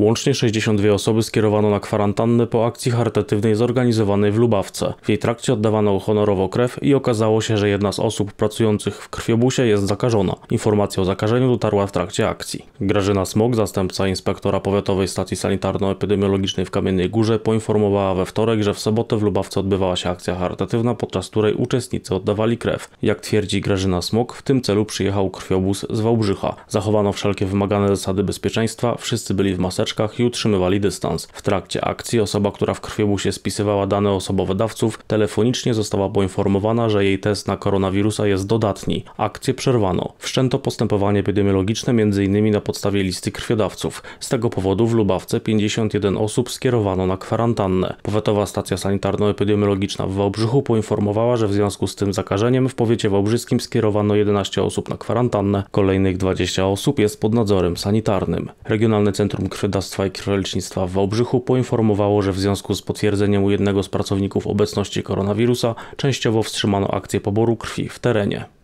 Łącznie 62 osoby skierowano na kwarantannę po akcji charytatywnej zorganizowanej w Lubawce. W jej trakcie oddawano honorowo krew i okazało się, że jedna z osób pracujących w krwiobusie jest zakażona. Informacja o zakażeniu dotarła w trakcie akcji. Grażyna Smok, zastępca inspektora powiatowej stacji sanitarno-epidemiologicznej w Kamiennej Górze, poinformowała we wtorek, że w sobotę w Lubawce odbywała się akcja charytatywna, podczas której uczestnicy oddawali krew. Jak twierdzi Grażyna Smok, w tym celu przyjechał krwiobus z Wałbrzycha. Zachowano wszelkie wymagane zasady bezpieczeństwa, wszyscy byli w maseczce i utrzymywali dystans. W trakcie akcji osoba, która w krwiobusie spisywała dane osobowe dawców, telefonicznie została poinformowana, że jej test na koronawirusa jest dodatni. Akcję przerwano. Wszczęto postępowanie epidemiologiczne m.in. na podstawie listy krwiodawców. Z tego powodu w Lubawce 51 osób skierowano na kwarantannę. Powiatowa stacja sanitarno-epidemiologiczna w Wałbrzychu poinformowała, że w związku z tym zakażeniem w powiecie wałbrzyskim skierowano 11 osób na kwarantannę. Kolejnych 20 osób jest pod nadzorem sanitarnym. Regionalne Centrum Krwiodawstwa Wydawnictwa i Księżnicznictwa w Wałbrzychu poinformowało, że w związku z potwierdzeniem u jednego z pracowników obecności koronawirusa częściowo wstrzymano akcję poboru krwi w terenie.